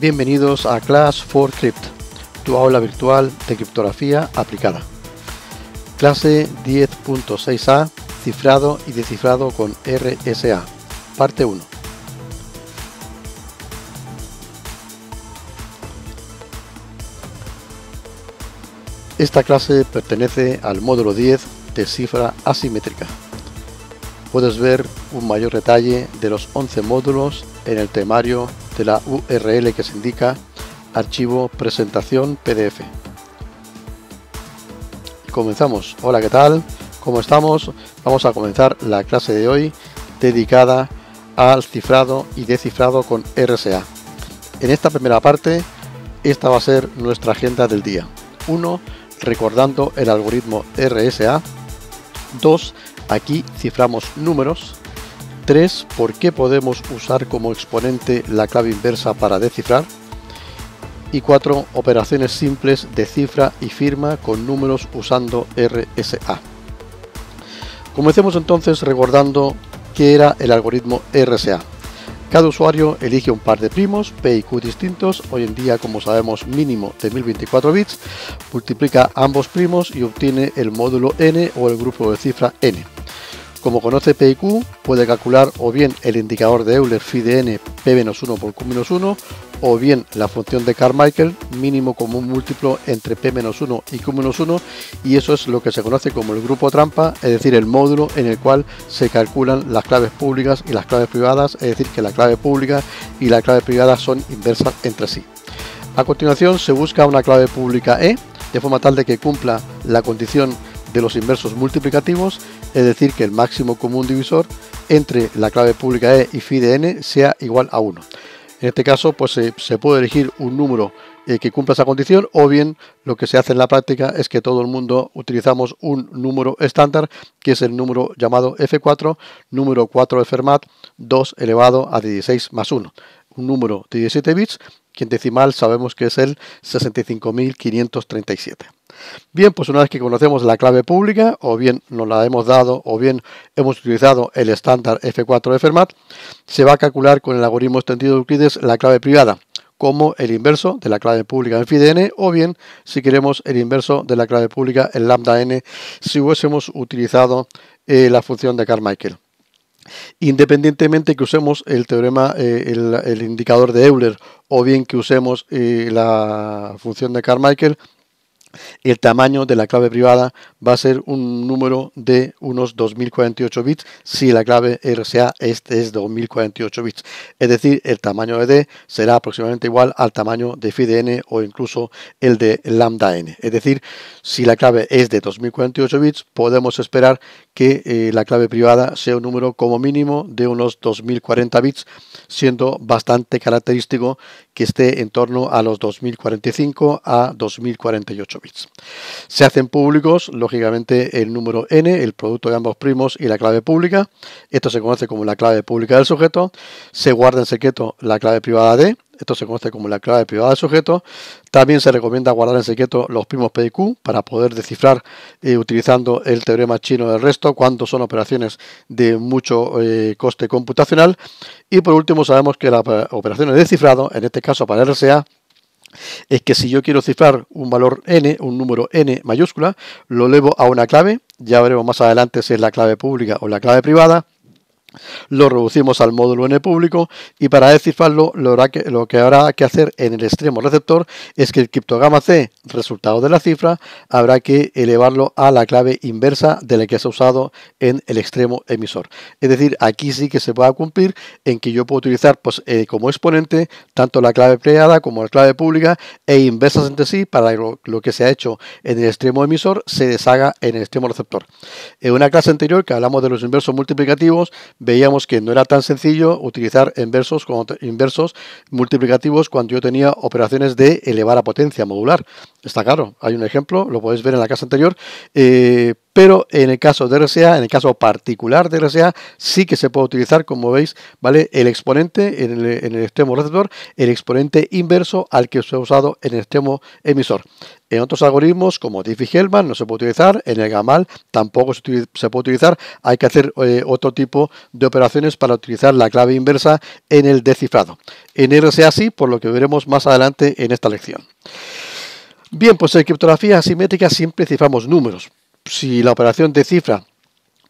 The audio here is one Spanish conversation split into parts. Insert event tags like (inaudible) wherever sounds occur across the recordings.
Bienvenidos a Class 4 Crypt, tu aula virtual de criptografía aplicada. Clase 10.6a, cifrado y descifrado con RSA, parte 1. Esta clase pertenece al módulo 10 de cifra asimétrica. Puedes ver un mayor detalle de los 11 módulos en el temario de la URL que se indica, archivo presentación PDF. Comenzamos. Hola, ¿qué tal? ¿Cómo estamos? Vamos a comenzar la clase de hoy dedicada al cifrado y descifrado con RSA. En esta primera parte, esta va a ser nuestra agenda del día. 1. Recordando el algoritmo RSA. 2. Aquí ciframos números 3. ¿Por qué podemos usar como exponente la clave inversa para descifrar? Y 4. Operaciones simples de cifra y firma con números usando RSA. Comencemos entonces recordando qué era el algoritmo RSA. Cada usuario elige un par de primos, P y Q distintos, hoy en día como sabemos mínimo de 1024 bits, multiplica ambos primos y obtiene el módulo n o el grupo de cifra n. Como conoce P Q, puede calcular o bien el indicador de Euler phi de n P-1 por Q-1 o bien la función de Carmichael mínimo común múltiplo entre P-1 y Q-1 y eso es lo que se conoce como el grupo trampa, es decir, el módulo en el cual se calculan las claves públicas y las claves privadas, es decir, que la clave pública y la clave privada son inversas entre sí. A continuación se busca una clave pública E de forma tal de que cumpla la condición de los inversos multiplicativos, es decir, que el máximo común divisor entre la clave pública E y phi de n sea igual a 1. En este caso, pues se, puede elegir un número eh, que cumpla esa condición, o bien lo que se hace en la práctica es que todo el mundo utilizamos un número estándar, que es el número llamado F4, número 4 de Fermat, 2 elevado a 16 más 1, un número de 17 bits, que en decimal sabemos que es el 65.537. Bien, pues una vez que conocemos la clave pública, o bien nos la hemos dado, o bien hemos utilizado el estándar F4 de Fermat, se va a calcular con el algoritmo extendido de Euclides la clave privada como el inverso de la clave pública en phi n o bien si queremos el inverso de la clave pública en lambda n si hubiésemos utilizado eh, la función de Carmichael independientemente que usemos el teorema, eh, el, indicador de Euler o bien que usemos eh, la función de Carmichael, el tamaño de la clave privada va a ser un número de unos 2048 bits si la clave RSA este es 2048 bits. Es decir, el tamaño de D será aproximadamente igual al tamaño de FIDN o incluso el de lambda n. Es decir, si la clave es de 2048 bits, podemos esperar que eh, la clave privada sea un número como mínimo de unos 2040 bits, siendo bastante característico que esté en torno a los 2045 a 2048 bits. Se hacen públicos, lógicamente, el número n, el producto de ambos primos y la clave pública. Esto se conoce como la clave pública del sujeto. Se guarda en secreto la clave privada D. esto se conoce como la clave privada del sujeto. También se recomienda guardar en secreto los primos P y Q para poder descifrar eh, utilizando el teorema chino del resto cuando son operaciones de mucho eh, coste computacional. Y por último sabemos que las operaciones de cifrado, en este caso para RSA, es que si yo quiero cifrar un valor n, un número n mayúscula, lo levo a una clave, ya veremos más adelante si es la clave pública o la clave privada, lo reducimos al módulo n público y para descifrarlo lo, que habrá que hacer en el extremo receptor es que el criptograma C, resultado de la cifra, habrá que elevarlo a la clave inversa de la que se ha usado en el extremo emisor. Es decir, aquí sí que se puede cumplir en que yo puedo utilizar pues, eh, como exponente tanto la clave creada como la clave pública e inversas entre sí para que lo que se ha hecho en el extremo emisor se deshaga en el extremo receptor. En una clase anterior que hablamos de los inversos multiplicativos, veíamos que no era tan sencillo utilizar inversos, inversos multiplicativos cuando yo tenía operaciones de elevar a potencia modular está claro, Hay un ejemplo, lo podéis ver en la casa anterior. Eh, pero en el caso de RSA, en el caso particular de RSA, sí que se puede utilizar, como veis, ¿vale? El exponente en el, extremo receptor, el exponente inverso al que se ha usado en el extremo emisor. En otros algoritmos, como Diffie-Hellman, no se puede utilizar. En el GAMAL tampoco se, puede utilizar. Hay que hacer eh, otro tipo de operaciones para utilizar la clave inversa en el descifrado. En RSA sí, por lo que veremos más adelante en esta lección. Bien, pues en criptografía asimétrica siempre ciframos números. Si la operación de cifra,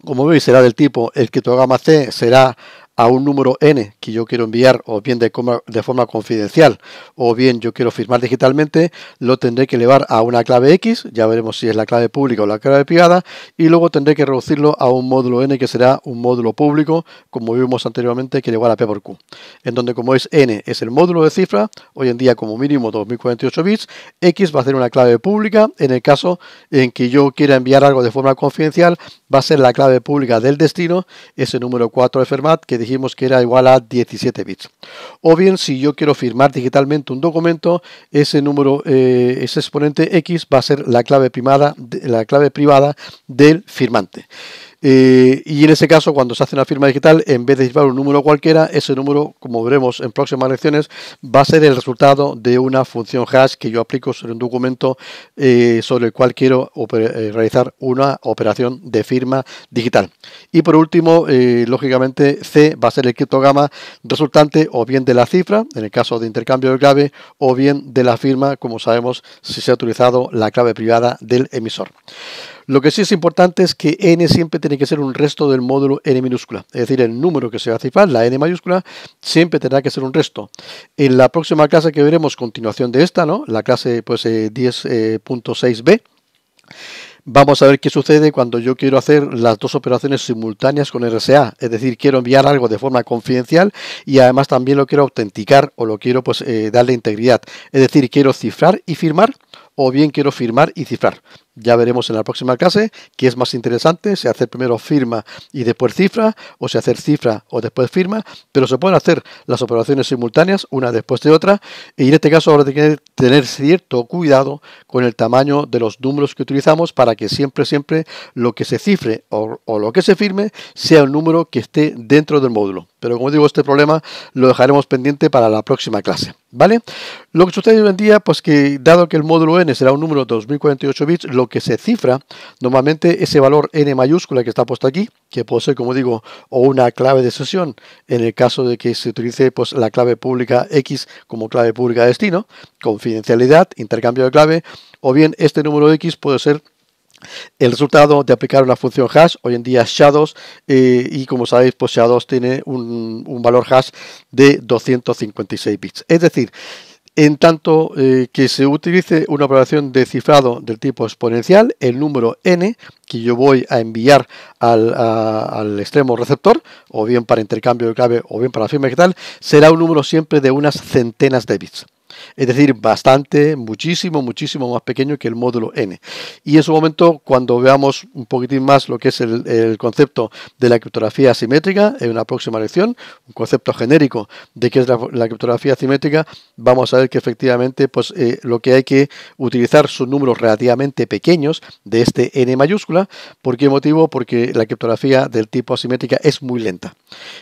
como veis, será del tipo el criptograma C será a un número n que yo quiero enviar o bien de, de forma confidencial o bien yo quiero firmar digitalmente, lo tendré que elevar a una clave X, ya veremos si es la clave pública o la clave privada, y luego tendré que reducirlo a un módulo n que será un módulo público, como vimos anteriormente, que igual a P por Q, en donde como es n es el módulo de cifra, hoy en día como mínimo 2048 bits, X va a ser una clave pública, en el caso en que yo quiera enviar algo de forma confidencial, va a ser la clave pública del destino, ese número 4 de Fermat que dijimos que era igual a 17 bits. O bien, si yo quiero firmar digitalmente un documento, ese número, eh, ese exponente X va a ser la clave, primada, la clave privada del firmante. Eh, y en ese caso, cuando se hace una firma digital, en vez de llevar un número cualquiera, ese número, como veremos en próximas lecciones, va a ser el resultado de una función hash que yo aplico sobre un documento eh, sobre el cual quiero eh, realizar una operación de firma digital. Y por último, lógicamente, C va a ser el criptogama resultante o bien de la cifra, en el caso de intercambio de clave, o bien de la firma, como sabemos, si se ha utilizado la clave privada del emisor. Lo que sí es importante es que n siempre tiene que ser un resto del módulo n minúscula. Es decir, el número que se va a cifrar, la n mayúscula, siempre tendrá que ser un resto. En la próxima clase que veremos, continuación de esta, ¿no? la clase pues, 10.6b, eh, eh, Vamos a ver qué sucede cuando yo quiero hacer las dos operaciones simultáneas con RSA, es decir, quiero enviar algo de forma confidencial y además también lo quiero autenticar o lo quiero pues eh, darle integridad, es decir, quiero cifrar y firmar o bien quiero firmar y cifrar. Ya veremos en la próxima clase qué es más interesante, si hacer primero firma y después cifra, o si hacer cifra o después firma, pero se pueden hacer las operaciones simultáneas una después de otra, y en este caso ahora habrá que tener cierto cuidado con el tamaño de los números que utilizamos para que siempre, siempre lo que se cifre o, lo que se firme sea un número que esté dentro del módulo. Pero como digo, este problema lo dejaremos pendiente para la próxima clase, ¿vale? Lo que sucede hoy en día, pues que dado que el módulo N será un número de 2048 bits, lo que se cifra, normalmente ese valor n mayúscula que está puesto aquí, que puede ser, como digo, o una clave de sesión, en el caso de que se utilice pues, la clave pública X como clave pública destino, confidencialidad, intercambio de clave, o bien este número X puede ser el resultado de aplicar una función hash, hoy en día shadows, eh, y como sabéis, pues shadows tiene un, un valor hash de 256 bits. Es decir, en tanto eh, que se utilice una operación de cifrado del tipo exponencial, el número n que yo voy a enviar al, extremo receptor, o bien para intercambio de clave o bien para firma que será un número siempre de unas centenas de bits es decir, bastante, muchísimo, muchísimo más pequeño que el módulo n. Y en su momento, cuando veamos un poquitín más lo que es el, concepto de la criptografía asimétrica, en una próxima lección, un concepto genérico de qué es la, criptografía asimétrica, vamos a ver que efectivamente pues, eh, lo que hay que utilizar son números relativamente pequeños de este n mayúscula. ¿Por qué motivo? Porque la criptografía del tipo asimétrica es muy lenta.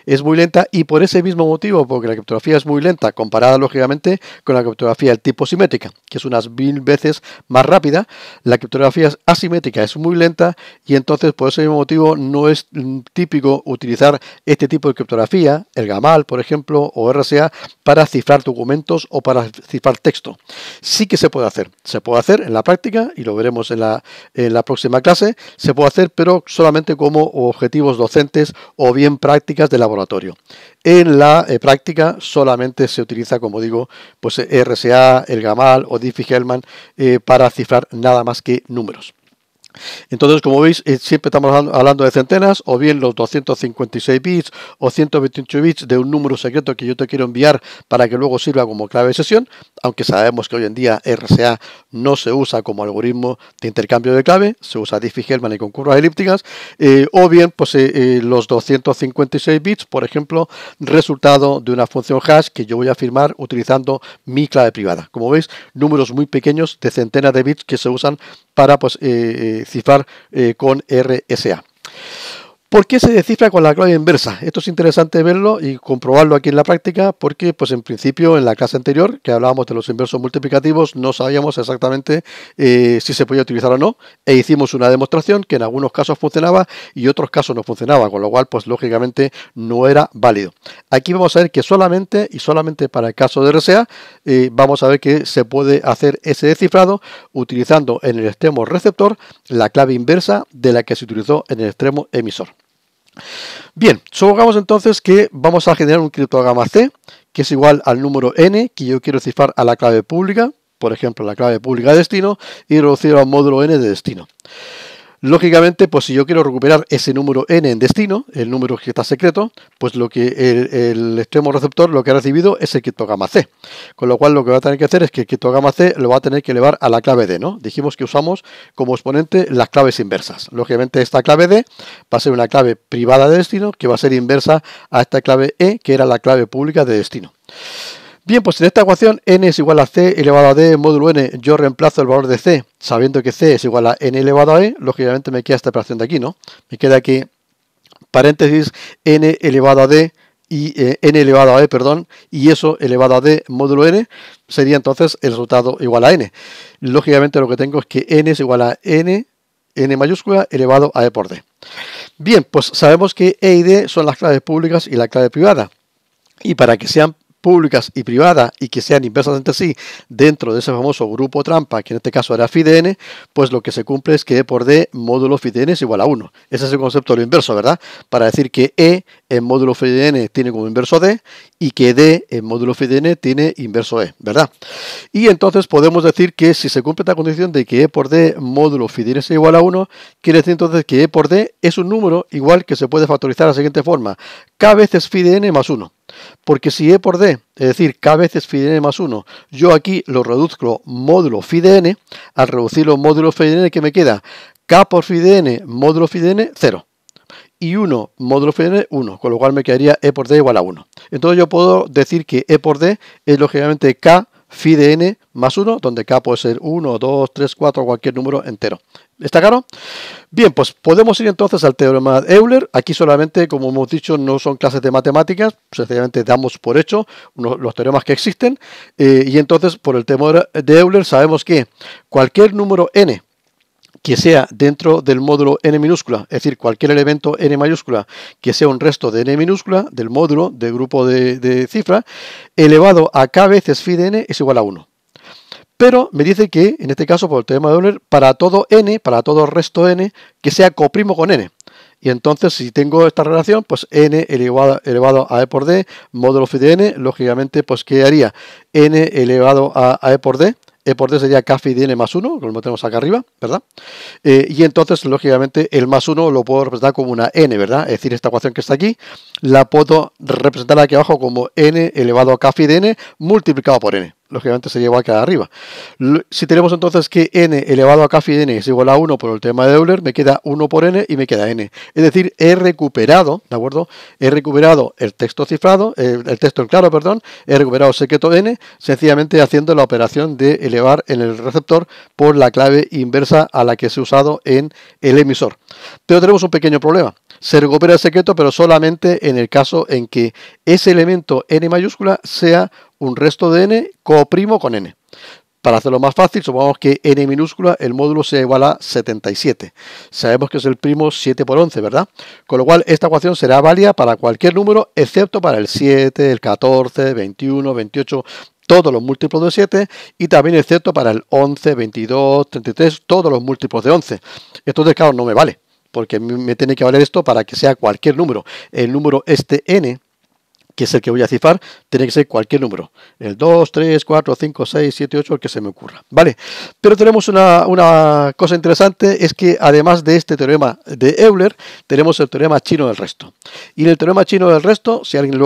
Es muy lenta y por ese mismo motivo, porque la criptografía es muy lenta comparada lógicamente con la criptografía del tipo simétrica, que es unas mil veces más rápida. La criptografía asimétrica, es muy lenta y entonces por ese mismo motivo no es típico utilizar este tipo de criptografía, el GAMAL, por ejemplo, o RSA, para cifrar documentos o para cifrar texto. Sí que se puede hacer, se puede hacer en la práctica y lo veremos en la, en la próxima clase, se puede hacer pero solamente como objetivos docentes o bien prácticas de laboratorio. En la eh, práctica solamente se utiliza, como digo, pues eh, RSA, el Gamal o Diffie-Hellman eh, para cifrar nada más que números. Entonces, como veis, siempre estamos hablando de centenas, o bien los 256 bits o 128 bits de un número secreto que yo te quiero enviar para que luego sirva como clave de sesión, aunque sabemos que hoy en día RSA no se usa como algoritmo de intercambio de clave, se usa Diffie-Hellman y con curvas elípticas, eh, o bien pues, eh, eh, los 256 bits, por ejemplo, resultado de una función hash que yo voy a firmar utilizando mi clave privada. Como veis, números muy pequeños de centenas de bits que se usan para pues, cifrar con RSA. ¿Por qué se descifra con la clave inversa? Esto es interesante verlo y comprobarlo aquí en la práctica porque, pues en principio, en la clase anterior, que hablábamos de los inversos multiplicativos, no sabíamos exactamente eh, si se podía utilizar o no e hicimos una demostración que en algunos casos funcionaba y otros casos no funcionaba, con lo cual, pues lógicamente no era válido. Aquí vamos a ver que solamente y solamente para el caso de RSA, eh, vamos a ver que se puede hacer ese descifrado utilizando en el extremo receptor la clave inversa de la que se utilizó en el extremo emisor. Bien, supongamos entonces que vamos a generar un criptograma C, que es igual al número n, que yo quiero cifrar a la clave pública, por ejemplo, la clave pública de destino, y reducir al módulo n de destino. Lógicamente, pues si yo quiero recuperar ese número n en destino, el número que está secreto, pues lo que el, extremo receptor lo que ha recibido es el criptograma C. Con lo cual lo que va a tener que hacer es que el criptograma C lo va a tener que elevar a la clave D, ¿no? Dijimos que usamos como exponente las claves inversas. Lógicamente esta clave D va a ser una clave privada de destino que va a ser inversa a esta clave E, que era la clave pública de destino. Bien, pues en esta ecuación n es igual a c elevado a d módulo n. Yo reemplazo el valor de c, sabiendo que c es igual a n elevado a e. Lógicamente me queda esta operación de aquí, ¿no? Me queda aquí paréntesis n elevado a d y eh, n elevado a e, perdón, y eso elevado a d módulo n sería entonces el resultado igual a n. Lógicamente lo que tengo es que n es igual a n, n mayúscula elevado a e por d. Bien, pues sabemos que e y d son las claves públicas y la clave privada. Y para que sean públicas y privadas y que sean inversas entre sí dentro de ese famoso grupo trampa, que en este caso era n, pues lo que se cumple es que E por D módulo n es igual a 1. Ese es el concepto de lo inverso, ¿verdad? Para decir que E en módulo n tiene como inverso D y que D en módulo n tiene inverso E, ¿verdad? Y entonces podemos decir que si se cumple esta condición de que E por D módulo n es igual a 1, quiere decir entonces que E por D es un número igual que se puede factorizar de la siguiente forma. K veces n más 1. Porque si E por D, es decir, K veces phi de n más 1, yo aquí lo reduzco módulo phi de n, al reducirlo módulo phi de n, que me queda? K por phi de n, módulo phi de n, 0 y 1 módulo phi de n, 1, con lo cual me quedaría E por D igual a 1. Entonces yo puedo decir que E por D es lógicamente K de n más 1, donde k puede ser 1, 2, 3, 4, cualquier número entero. ¿Está claro? Bien, pues podemos ir entonces al teorema de Euler. Aquí solamente, como hemos dicho, no son clases de matemáticas, sencillamente damos por hecho los teoremas que existen. Eh, y entonces, por el teorema de Euler, sabemos que cualquier número n que sea dentro del módulo n minúscula, es decir, cualquier elemento n mayúscula que sea un resto de n minúscula del módulo de grupo de, cifras elevado a k veces phi de n es igual a 1. Pero me dice que, en este caso, por el teorema de Euler, para todo n, para todo resto n, que sea coprimo con n. Y entonces, si tengo esta relación, pues n elevado, a e por d, módulo phi de n, lógicamente, pues ¿qué haría? n elevado a, a e por d, e por d sería de n más 1, lo tenemos acá arriba, ¿verdad? Eh, y entonces, lógicamente, el más uno lo puedo representar como una n, ¿verdad? Es decir, esta ecuación que está aquí, la puedo representar aquí abajo como n elevado a kfi de n multiplicado por n lógicamente se lleva acá arriba. Si tenemos entonces que n elevado a k n es igual a 1 por el tema de Euler, me queda 1 por n y me queda n. Es decir, he recuperado, ¿de acuerdo? He recuperado el texto cifrado, el, texto en claro, perdón, he recuperado el secreto n, sencillamente haciendo la operación de elevar en el receptor por la clave inversa a la que se ha usado en el emisor. Pero tenemos un pequeño problema. Se recupera el secreto, pero solamente en el caso en que ese elemento n mayúscula sea un resto de n coprimo con n. Para hacerlo más fácil, supongamos que n minúscula, el módulo sea igual a 77. Sabemos que es el primo 7 por 11, ¿verdad? Con lo cual, esta ecuación será válida para cualquier número, excepto para el 7, el 14, 21, 28, todos los múltiplos de 7 y también excepto para el 11, 22, 33, todos los múltiplos de 11. Entonces, claro, no me vale, porque me tiene que valer esto para que sea cualquier número. El número este n que es el que voy a cifrar, tiene que ser cualquier número. El 2, 3, 4, 5, 6, 7, 8, el que se me ocurra. ¿Vale? Pero tenemos una, cosa interesante, es que además de este teorema de Euler, tenemos el teorema chino del resto. Y el teorema chino del resto, si alguien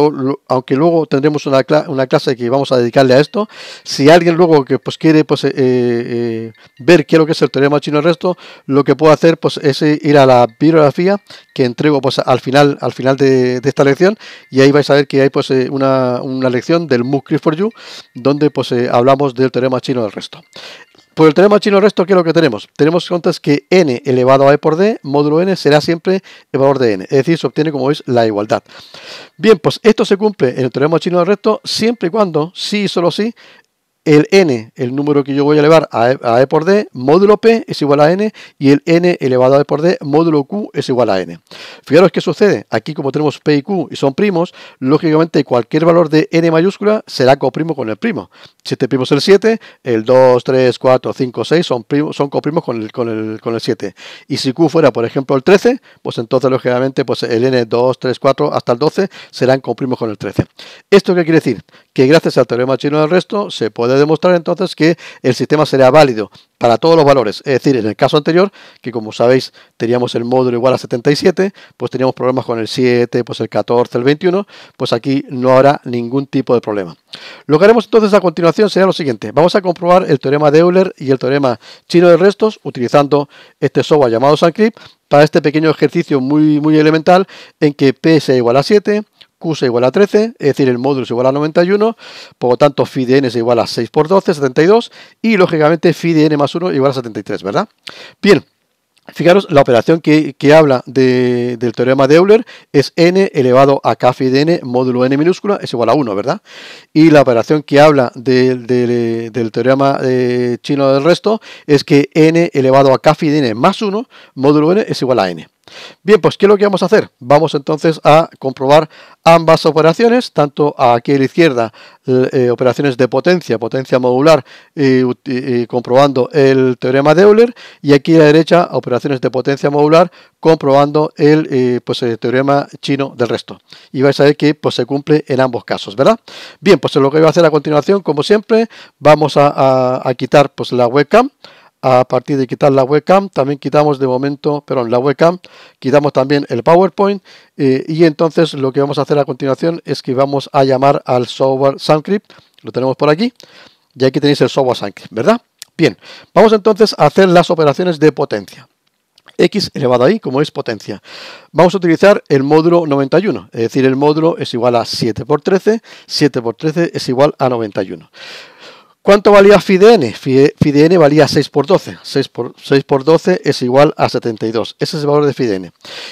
aunque luego tendremos una, clase que vamos a dedicarle a esto, si alguien luego que pues quiere pues, eh, eh, ver qué es lo que es el teorema chino del resto, lo que puedo hacer pues es ir a la bibliografía que entrego pues al final, al final de esta lección y ahí vais a ver que y hay pues, eh, una, una lección del MOOC for You, donde pues, eh, hablamos del teorema chino del resto. Por pues el teorema chino del resto, ¿qué es lo que tenemos? Tenemos entonces que n elevado a e por d, módulo n, será siempre el valor de n. Es decir, se obtiene, como veis, la igualdad. Bien, pues esto se cumple en el teorema chino del resto siempre y cuando, sí y solo sí, el n, el número que yo voy a elevar e, a e, por d, módulo p es igual a n, y el n elevado a e por d, módulo q es igual a n. Fijaros qué sucede, aquí como tenemos p y q y son primos, lógicamente cualquier valor de n mayúscula será coprimo con el primo. Si este primo es el 7, el 2, 3, 4, 5, 6 son, coprimos con el, 7. Y si q fuera, por ejemplo, el 13, pues entonces lógicamente pues el n 2, 3, 4 hasta el 12 serán coprimos con el 13. ¿Esto qué quiere decir? Que gracias al teorema chino del resto se puede demostrar entonces que el sistema será válido para todos los valores. Es decir, en el caso anterior, que como sabéis teníamos el módulo igual a 77, pues teníamos problemas con el 7, pues el 14, el 21, pues aquí no habrá ningún tipo de problema. Lo que haremos entonces a continuación será lo siguiente. Vamos a comprobar el teorema de Euler y el teorema chino de restos utilizando este software llamado sancrip para este pequeño ejercicio muy, muy elemental en que P sea igual a 7, Q se igual a 13, es decir, el módulo es igual a 91, por lo tanto, phi de n es igual a 6 por 12, 72, y lógicamente phi de n más 1 igual a 73, ¿verdad? Bien, Fijaros, la operación que, habla del teorema de Euler es n elevado a k phi de n, módulo n minúscula, es igual a 1, ¿verdad? Y la operación que habla del teorema eh, chino del resto es que n elevado a k phi de n más 1, módulo n, es igual a n. Bien, pues ¿qué es lo que vamos a hacer? Vamos entonces a comprobar ambas operaciones, tanto aquí a la izquierda, eh, operaciones de potencia, potencia modular, y comprobando el teorema de Euler, y aquí a la derecha, operaciones de potencia modular, comprobando el, eh, pues, el teorema chino del resto. Y vais a ver que pues, se cumple en ambos casos, ¿verdad? Bien, pues lo que voy a hacer a continuación, como siempre, vamos a, quitar pues, la webcam, a partir de quitar la webcam, también quitamos de momento, perdón, la webcam, quitamos también el PowerPoint eh, y entonces lo que vamos a hacer a continuación es que vamos a llamar al software SoundCrypt, lo tenemos por aquí, y aquí tenéis el software SoundCrypt, ¿verdad? Bien, vamos entonces a hacer las operaciones de potencia. X elevado a Y, como es potencia. Vamos a utilizar el módulo 91, es decir, el módulo es igual a 7 por 13, 7 por 13 es igual a 91. ¿Cuánto valía de n valía 6 por 12. 6 por, 12 es igual a 72. Ese es el valor de n.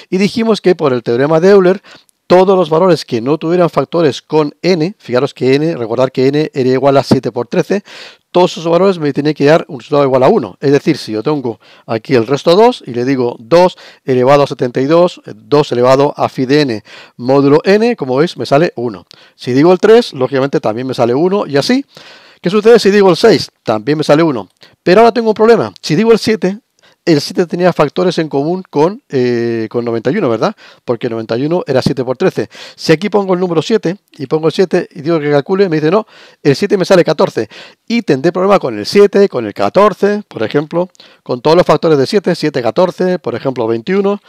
Y dijimos que por el teorema de Euler, todos los valores que no tuvieran factores con n, fijaros que n, recordar que n era igual a 7 por 13, todos esos valores me tienen que dar un resultado igual a 1. Es decir, si yo tengo aquí el resto 2 y le digo 2 elevado a 72, 2 elevado a phi de n módulo n, como veis, me sale 1. Si digo el 3, lógicamente también me sale 1 y así ¿Qué sucede si digo el 6? También me sale 1. Pero ahora tengo un problema. Si digo el 7, el 7 tenía factores en común con, 91, eh, ¿verdad? Porque 91 era 7 por 13. Si aquí pongo el número 7 y pongo el 7 y digo que calcule, me dice no, el 7 me sale 14. Y tendré problemas con el 7, con el 14, por ejemplo, con todos los factores de 7, 7, 14, por ejemplo, 21,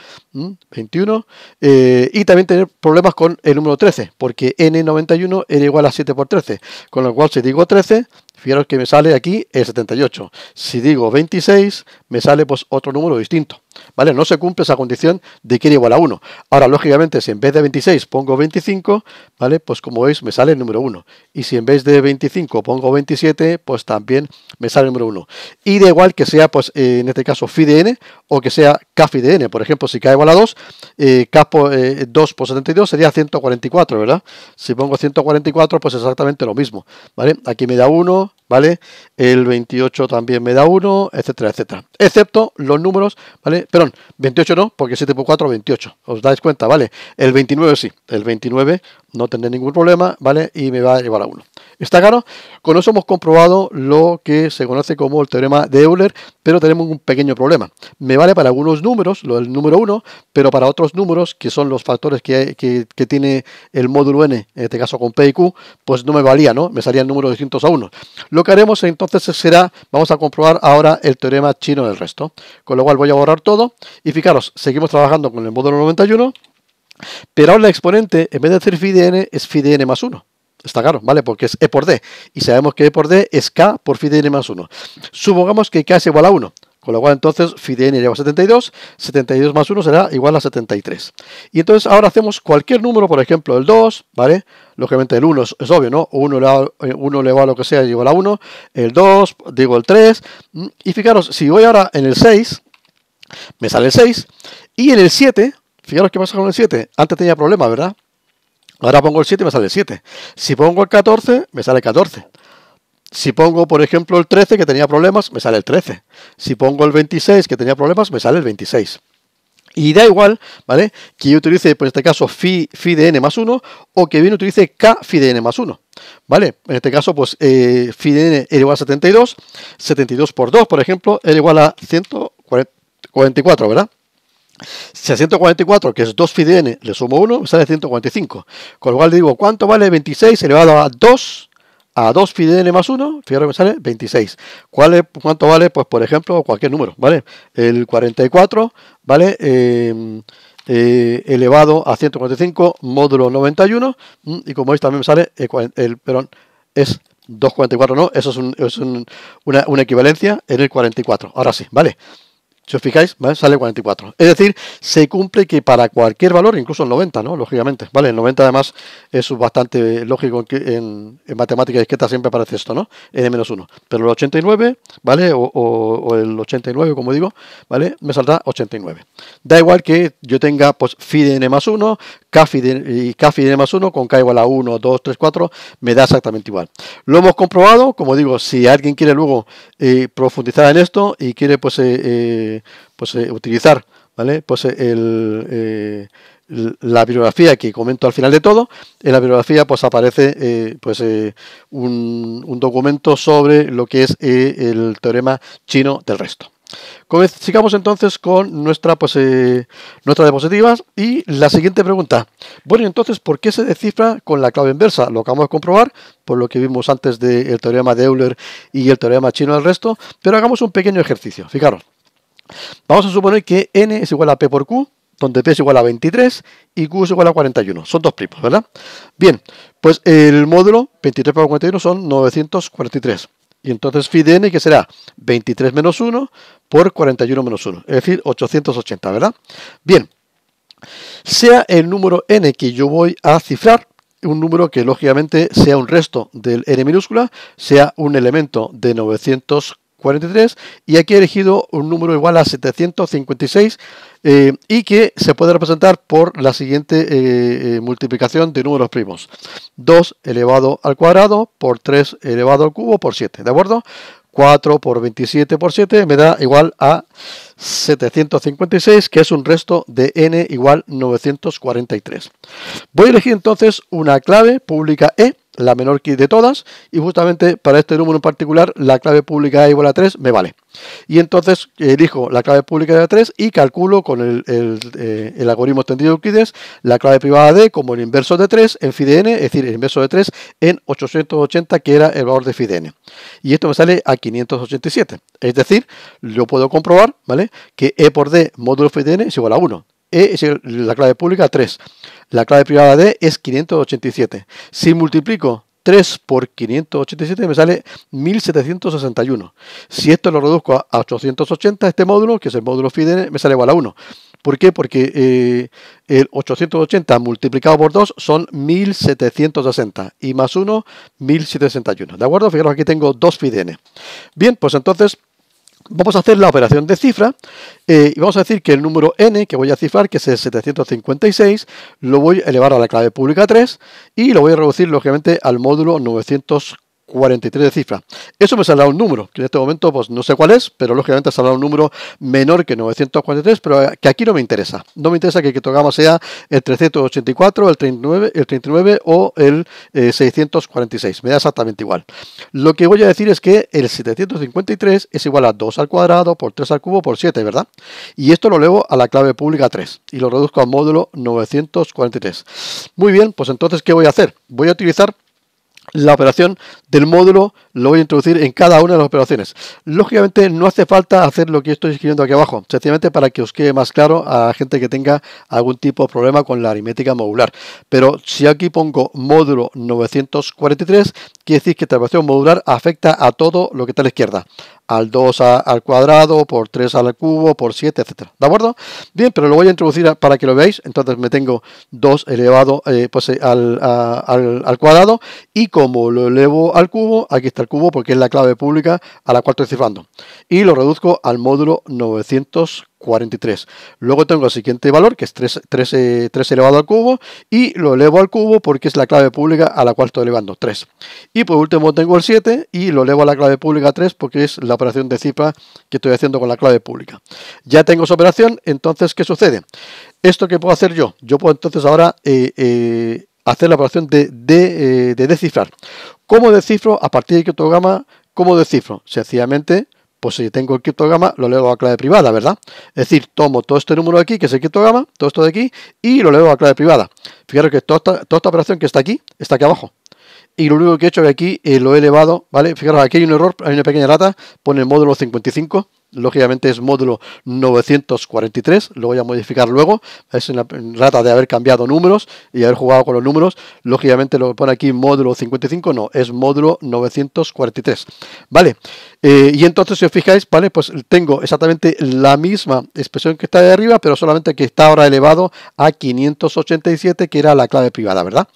21. Eh, y también tener problemas con el número 13, porque n91 era igual a 7 por 13. Con lo cual, si digo 13, Fijaros que me sale aquí el 78. Si digo 26, me sale pues otro número distinto. ¿Vale? No se cumple esa condición de que era igual a 1. Ahora, lógicamente, si en vez de 26 pongo 25, ¿vale? Pues como veis, me sale el número 1. Y si en vez de 25 pongo 27, pues también me sale el número 1. Y da igual que sea, pues eh, en este caso, fi de n o que sea k fi de n. Por ejemplo, si k igual a 2, eh, k 2 eh, por 72 sería 144, ¿verdad? Si pongo 144, pues exactamente lo mismo, ¿vale? Aquí me da 1, ¿vale? El 28 también me da 1, etcétera, etcétera. Excepto los números, ¿vale? Perdón, 28 no, porque 7 por 4, 28. ¿Os dais cuenta, vale? El 29 sí, el 29 no tendré ningún problema, ¿vale? Y me va a llevar a 1. Está claro, con eso hemos comprobado lo que se conoce como el teorema de Euler, pero tenemos un pequeño problema. Me vale para algunos números, lo del número 1, pero para otros números, que son los factores que, tiene el módulo n, en este caso con P y Q, pues no me valía, ¿no? Me salían números distintos a 1. Lo que haremos entonces será, vamos a comprobar ahora el teorema chino del resto. Con lo cual voy a borrar todo y fijaros, seguimos trabajando con el módulo 91, pero ahora el exponente, en vez de decir phi de n, es phi de n más 1. Está claro, ¿vale? Porque es E por D. Y sabemos que E por D es K por phi de n más 1. Supongamos que K es igual a 1. Con lo cual entonces phi de n lleva 72, 72 más 1 será igual a 73. Y entonces ahora hacemos cualquier número, por ejemplo el 2, ¿vale? Lógicamente el 1 es, obvio, ¿no? 1 eh, le, va a lo que sea igual a 1, el 2, digo el 3. Mm, y fijaros, si voy ahora en el 6, me sale el 6. Y en el 7, fijaros qué pasa con el 7. Antes tenía problema, ¿verdad? Ahora pongo el 7 y me sale el 7. Si pongo el 14, me sale el 14. Si pongo, por ejemplo, el 13 que tenía problemas, me sale el 13. Si pongo el 26 que tenía problemas, me sale el 26. Y da igual, ¿vale? Que yo utilice, por pues, este caso, phi, de n más 1 o que bien utilice k phi de n más 1. ¿Vale? En este caso, pues eh, de n era igual a 72. 72 por 2, por ejemplo, es igual a 144, ¿verdad? Si a 144, que es 2 fide n, le sumo 1, me sale 145. Con lo cual le digo, ¿cuánto vale 26 elevado a 2 a 2 n más 1? Fíjate que me sale 26. ¿Cuál ¿Cuánto vale? Pues por ejemplo, cualquier número, ¿vale? El 44 vale em, eh, elevado a 145 módulo 91. Mm, y como veis también me sale, perdón, es 244, ¿no? Eso es, una, una equivalencia en el 44. Ahora sí, ¿vale? Si os fijáis, ¿vale? sale 44. Es decir, se cumple que para cualquier valor, incluso el 90, ¿no? Lógicamente, ¿vale? El 90 además es bastante lógico en, en matemática disqueta siempre aparece esto, ¿no? N-1. Pero el 89, ¿vale? O, el 89, como digo, ¿vale? Me saldrá 89. Da igual que yo tenga, pues, fi de N más 1, CAFI y CAFI de más 1 con K igual a 1, 2, 3, 4, me da exactamente igual. Lo hemos comprobado, como digo, si alguien quiere luego eh, profundizar en esto y quiere pues, eh, eh, pues utilizar ¿vale? pues, el, la bibliografía que comento al final de todo, en la bibliografía pues aparece pues un, documento sobre lo que es el teorema chino del resto. Sigamos entonces con nuestra, pues, diapositivas y la siguiente pregunta. Bueno, entonces, ¿por qué se descifra con la clave inversa? Lo acabamos de comprobar, por lo que vimos antes del teorema de Euler y el teorema chino del resto, pero hagamos un pequeño ejercicio. Fijaros, vamos a suponer que n es igual a p por q, donde p es igual a 23 y q es igual a 41. Son dos primos, ¿verdad? Bien, pues el módulo 23 por 41 son 943. Y entonces phi de n, que será 23 menos 1 por 41 menos 1, es decir, 880, ¿verdad? Bien, sea el número n que yo voy a cifrar, un número que lógicamente sea un resto del n minúscula, sea un elemento de 940, 43 y aquí he elegido un número igual a 756 eh, y que se puede representar por la siguiente eh, eh, multiplicación de números primos. 2 elevado al cuadrado por 3 elevado al cubo por 7, ¿de acuerdo? 4 por 27 por 7 me da igual a 756, que es un resto de n igual 943. Voy a elegir entonces una clave pública E la menor key de todas y justamente para este número en particular la clave pública e igual a 3 me vale y entonces eh, elijo la clave pública de 3 y calculo con eh, el, algoritmo extendido de Euclides la clave privada d como el inverso de 3 en n, es decir el inverso de 3 en 880 que era el valor de n. y esto me sale a 587 es decir yo puedo comprobar vale que E por D módulo n es igual a 1 e es la clave pública 3. La clave privada D es 587. Si multiplico 3 por 587 me sale 1761. Si esto lo reduzco a 880, este módulo, que es el módulo FIDE, me sale igual a 1. ¿Por qué? Porque eh, el 880 multiplicado por 2 son 1760 y más 1, 1761, ¿De acuerdo? Fijaros, aquí tengo 2 FIDN. Bien, pues entonces Vamos a hacer la operación de cifra eh, y vamos a decir que el número n que voy a cifrar, que es el 756, lo voy a elevar a la clave pública 3 y lo voy a reducir lógicamente al módulo 940. 43 de cifra. Eso me saldrá un número, que en este momento pues no sé cuál es, pero lógicamente saldrá un número menor que 943, pero que aquí no me interesa. No me interesa que el que tocamos sea el 384, el 39, el 39 o el 646. Eh, me da exactamente igual. Lo que voy a decir es que el 753 es igual a 2 al cuadrado por 3 al cubo por 7, ¿verdad? Y esto lo leo a la clave pública 3 y lo reduzco al módulo 943. Muy bien, pues entonces, ¿qué voy a hacer? Voy a utilizar la operación del módulo lo voy a introducir en cada una de las operaciones. Lógicamente no hace falta hacer lo que estoy escribiendo aquí abajo, sencillamente para que os quede más claro a gente que tenga algún tipo de problema con la aritmética modular. Pero si aquí pongo módulo 943, quiere decir que esta operación modular afecta a todo lo que está a la izquierda al 2 al cuadrado, por 3 al cubo, por 7, etcétera. ¿De acuerdo? Bien, pero lo voy a introducir para que lo veáis. Entonces me tengo 2 elevado eh, pues, eh, al, al, al, cuadrado y como lo elevo al cubo, aquí está el cubo porque es la clave pública a la cual estoy cifrando. Y lo reduzco al módulo 940. 43. Luego tengo el siguiente valor, que es 3, eh, elevado al cubo, y lo elevo al cubo porque es la clave pública a la cual estoy elevando, 3. Y por último tengo el 7 y lo elevo a la clave pública 3 porque es la operación de cifra que estoy haciendo con la clave pública. Ya tengo esa operación, entonces, ¿qué sucede? Esto que puedo hacer yo, yo puedo entonces ahora eh, eh, hacer la operación de, de, descifrar. ¿Cómo descifro? A partir de gama, ¿cómo descifro? Sencillamente pues si tengo el criptograma, lo leo a clave privada, ¿verdad? Es decir, tomo todo este número de aquí, que es el criptograma, todo esto de aquí, y lo leo a clave privada. Fijaros que toda esta, operación que está aquí, está aquí abajo. Y lo único que he hecho es aquí eh, lo he elevado, ¿vale? Fijaros, aquí hay un error, hay una pequeña rata, pone el módulo 55, lógicamente es módulo 943, lo voy a modificar luego, es una rata de haber cambiado números y haber jugado con los números, lógicamente lo que pone aquí módulo 55 no, es módulo 943, ¿vale? Eh, y entonces si os fijáis, ¿vale? Pues tengo exactamente la misma expresión que está de arriba, pero solamente que está ahora elevado a 587, que era la clave privada, ¿verdad?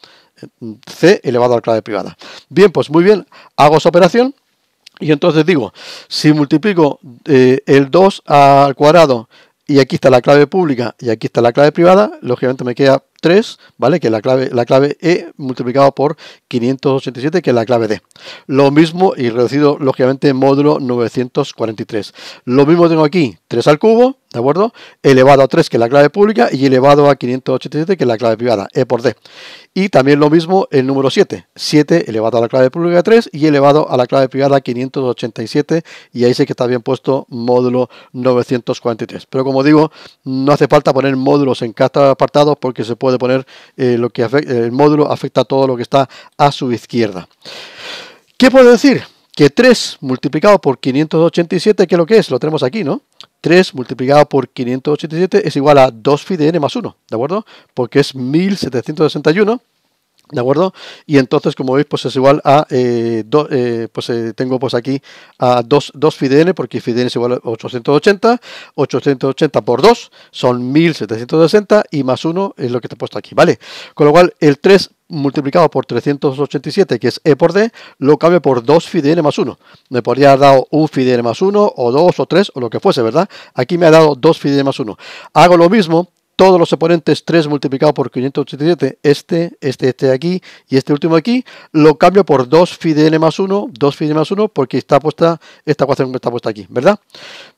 C elevado a la clave privada. Bien, pues muy bien, hago esa operación y entonces digo, si multiplico eh, el 2 al cuadrado y aquí está la clave pública y aquí está la clave privada, lógicamente me queda 3, ¿vale? Que es la clave, la clave E multiplicado por 587, que es la clave D. Lo mismo y reducido, lógicamente, en módulo 943. Lo mismo tengo aquí, 3 al cubo, ¿De acuerdo? Elevado a 3, que es la clave pública, y elevado a 587, que es la clave privada, E por D. Y también lo mismo el número 7. 7 elevado a la clave pública 3 y elevado a la clave privada 587. Y ahí sé que está bien puesto módulo 943. Pero como digo, no hace falta poner módulos en cada apartado porque se puede poner eh, lo que eh, el módulo afecta a todo lo que está a su izquierda. ¿Qué puedo decir? Que 3 multiplicado por 587, ¿qué es lo que es? Lo tenemos aquí, ¿no? 3 multiplicado por 587 es igual a 2 phi de n más 1, ¿de acuerdo? Porque es 1761 ¿De acuerdo? Y entonces, como veis, pues es igual a, eh, eh pues eh, tengo pues aquí a 2, 2 n, porque FIDN es igual a 880, 880 por 2 son 1760 y más 1 es lo que te he puesto aquí, ¿vale? Con lo cual, el 3 multiplicado por 387, que es E por D, lo cambio por 2 FIDN más 1. Me podría haber dado un FIDN más 1, o 2, o 3, o lo que fuese, ¿verdad? Aquí me ha dado 2 FIDN más 1. Hago lo mismo todos los oponentes 3 multiplicados por 587, este, este, este aquí y este último aquí, lo cambio por 2 phi de n más 1, 2 phi de n más 1, porque está puesta, esta ecuación está puesta aquí, ¿verdad?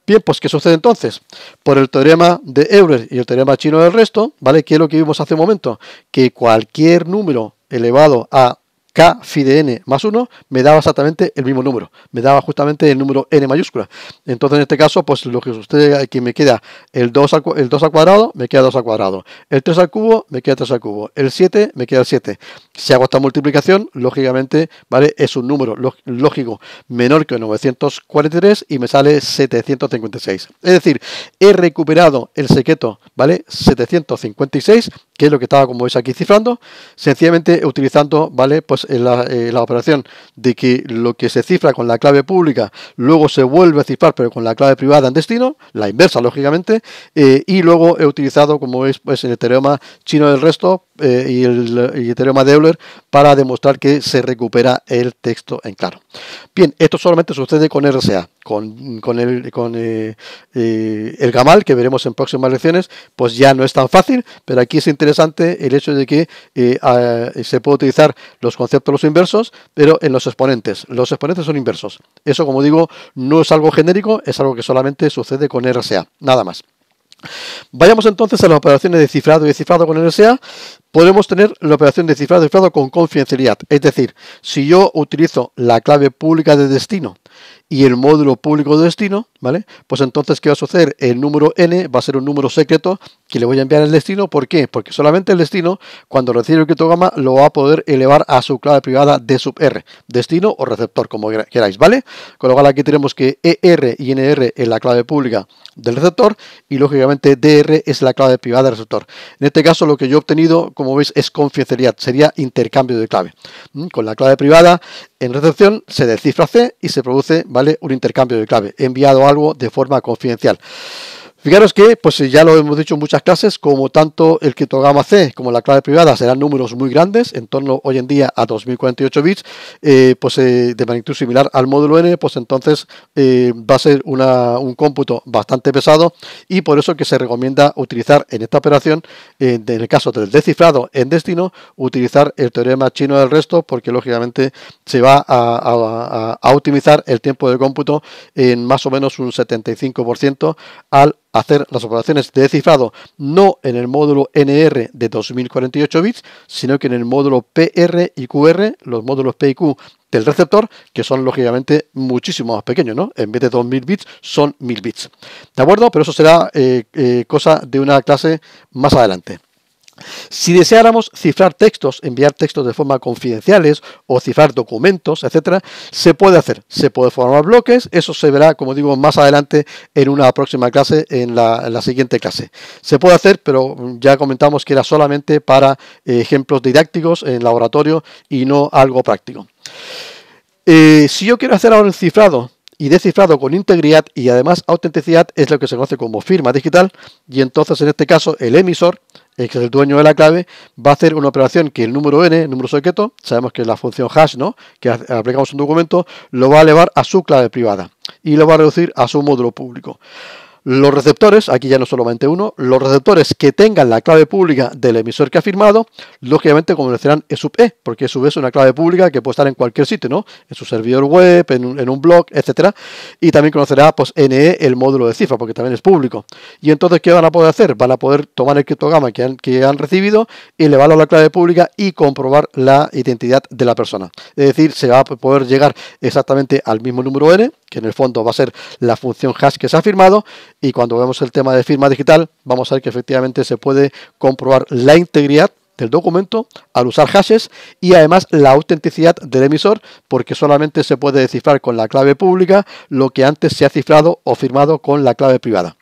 Bien, pues ¿qué sucede entonces? Por el teorema de Euler y el teorema chino del resto, ¿vale? Que es lo que vimos hace un momento, que cualquier número elevado a K fi de n más 1 me daba exactamente el mismo número, me daba justamente el número n mayúscula. Entonces en este caso, pues lo que usted aquí me queda el 2 al, el 2 al cuadrado, me queda 2 al cuadrado. El 3 al cubo, me queda 3 al cubo. El 7, me queda el 7. Si hago esta multiplicación, lógicamente, ¿vale? Es un número lógico menor que 943 y me sale 756. Es decir, he recuperado el secreto, ¿vale? 756, que es lo que estaba como veis aquí cifrando, sencillamente utilizando, ¿vale? Pues eh, la, operación de que lo que se cifra con la clave pública luego se vuelve a cifrar pero con la clave privada en destino, la inversa lógicamente, eh, y luego he utilizado como es pues, el teorema chino del resto eh, y, el, y, el, teorema de Euler para demostrar que se recupera el texto en claro. Bien, esto solamente sucede con RSA con, el, con eh, eh, el Gamal, que veremos en próximas lecciones, pues ya no es tan fácil, pero aquí es interesante el hecho de que eh, se puede utilizar los conceptos los inversos, pero en los exponentes. Los exponentes son inversos. Eso, como digo, no es algo genérico, es algo que solamente sucede con RSA, nada más. Vayamos entonces a las operaciones de cifrado y de cifrado con RSA. Podemos tener la operación de cifrado y cifrado con confidencialidad. Es decir, si yo utilizo la clave pública de destino y el módulo público de destino, ¿vale? Pues entonces, ¿qué va a suceder? El número n va a ser un número secreto que le voy a enviar al destino. ¿Por qué? Porque solamente el destino, cuando recibe el criptograma, lo va a poder elevar a su clave privada de sub R, destino o receptor, como queráis, ¿vale? Con lo cual aquí tenemos que ER y NR es la clave pública del receptor y lógicamente DR es la clave privada del receptor. En este caso lo que yo he obtenido, como veis, es confidencialidad, sería intercambio de clave. ¿Mm? Con la clave privada en recepción se descifra C y se produce, un intercambio de clave. He enviado algo de forma confidencial. Fijaros que, pues ya lo hemos dicho en muchas clases, como tanto el criptograma C como la clave privada serán números muy grandes, en torno hoy en día a 2048 bits, eh, pues eh, de magnitud similar al módulo N, pues entonces eh, va a ser un cómputo bastante pesado y por eso que se recomienda utilizar en esta operación, en el caso del descifrado en destino, utilizar el teorema chino del resto, porque lógicamente se va a, a optimizar el tiempo de cómputo en más o menos un 75% al hacer las operaciones de cifrado no en el módulo NR de 2048 bits, sino que en el módulo PR y QR, los módulos P y Q del receptor, que son lógicamente muchísimo más pequeños, ¿no? En vez de 2000 bits, son 1000 bits. ¿De acuerdo? Pero eso será eh, eh, cosa de una clase más adelante. Si deseáramos cifrar textos, enviar textos de forma confidenciales o cifrar documentos, etcétera, se puede hacer. Se puede formar bloques, eso se verá, como digo, más adelante en una próxima clase, en la, siguiente clase. Se puede hacer, pero mm, ya comentamos que era solamente para eh, ejemplos didácticos en laboratorio y no algo práctico. Eh, si yo quiero hacer ahora el cifrado y descifrado con integridad y además autenticidad es lo que se conoce como firma digital y entonces en este caso el emisor, el que es el dueño de la clave, va a hacer una operación que el número n, el número secreto, sabemos que la función hash, ¿no? que aplicamos un documento, lo va a elevar a su clave privada y lo va a reducir a su módulo público. Los receptores, aquí ya no solamente uno, los receptores que tengan la clave pública del emisor que ha firmado, lógicamente conocerán E sub E, porque E sub es una clave pública que puede estar en cualquier sitio, ¿no? En su servidor web, en un, blog, etcétera. Y también conocerá pues NE, el módulo de cifra, porque también es público. Y entonces, ¿qué van a poder hacer? Van a poder tomar el criptograma que han, que han recibido, elevarlo a la clave pública y comprobar la identidad de la persona. Es decir, se va a poder llegar exactamente al mismo número N que en el fondo va a ser la función hash que se ha firmado y cuando vemos el tema de firma digital vamos a ver que efectivamente se puede comprobar la integridad del documento al usar hashes y además la autenticidad del emisor porque solamente se puede descifrar con la clave pública lo que antes se ha cifrado o firmado con la clave privada.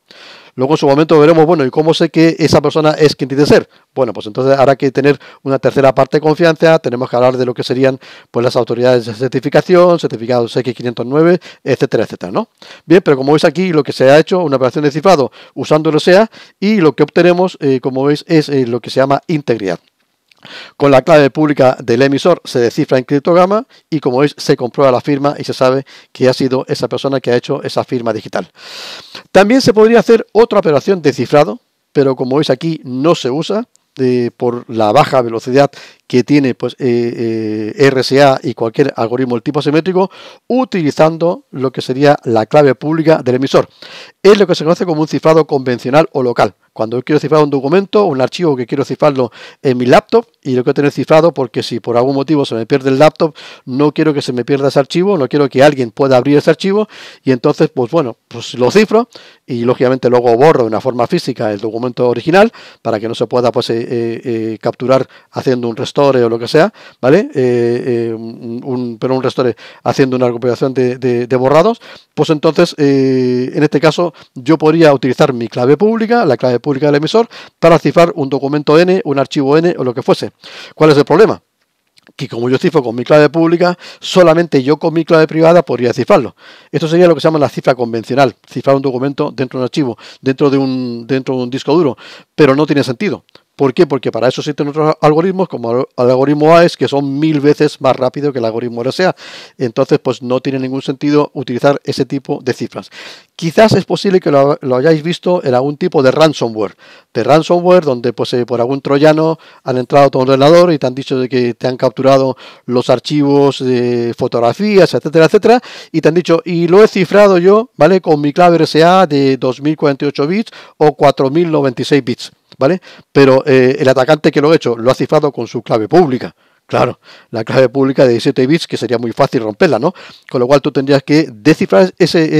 Luego en su momento veremos, bueno, ¿y cómo sé que esa persona es quien tiene que ser? Bueno, pues entonces habrá que tener una tercera parte de confianza, tenemos que hablar de lo que serían pues las autoridades de certificación, certificados X509, etcétera, etcétera, ¿no? Bien, pero como veis aquí lo que se ha hecho, una operación de cifrado usando el sea, y lo que obtenemos, eh, como veis, es eh, lo que se llama integridad. Con la clave pública del emisor se descifra en criptograma y como veis se comprueba la firma y se sabe que ha sido esa persona que ha hecho esa firma digital. También se podría hacer otra operación de cifrado, pero como veis aquí no se usa eh, por la baja velocidad que tiene pues, eh, eh, RSA y cualquier algoritmo tipo simétrico, utilizando lo que sería la clave pública del emisor. Es lo que se conoce como un cifrado convencional o local. Cuando quiero cifrar un documento, un archivo que quiero cifrarlo en mi laptop y lo quiero tener cifrado porque si por algún motivo se me pierde el laptop, no quiero que se me pierda ese archivo, no quiero que alguien pueda abrir ese archivo y entonces, pues bueno, pues lo cifro y lógicamente luego borro de una forma física el documento original para que no se pueda pues eh, eh, capturar haciendo un restore o lo que sea, ¿vale? Eh, pero un restore haciendo una recuperación de borrados, pues entonces, en este caso, yo podría utilizar mi clave pública, la clave pública del el emisor para cifrar un documento N, un archivo N o lo que fuese. ¿Cuál es el problema? que como yo cifro con mi clave pública, solamente yo con mi clave privada podría cifrarlo. Esto sería lo que se llama la cifra convencional, cifrar un documento dentro de un archivo, dentro de un, dentro de un disco duro, pero no tiene sentido. ¿Por qué? Porque para eso existen otros algoritmos, como el algoritmo AES, que son mil veces más rápido que el algoritmo RSA. Entonces, pues no tiene ningún sentido utilizar ese tipo de cifras. Quizás es posible que lo, hayáis visto en algún tipo de ransomware. De ransomware donde pues, eh, por algún troyano han entrado a tu ordenador y te han dicho de que te han capturado los archivos de fotografías, etcétera, etcétera. Y te han dicho, y lo he cifrado yo, ¿vale? Con mi clave RSA de 2048 bits o 4096 bits. ¿vale? Pero eh, el atacante que lo ha hecho lo ha cifrado con su clave pública. Claro, la clave pública de 17 bits, que sería muy fácil romperla, ¿no? Con lo cual tú tendrías que descifrar ese,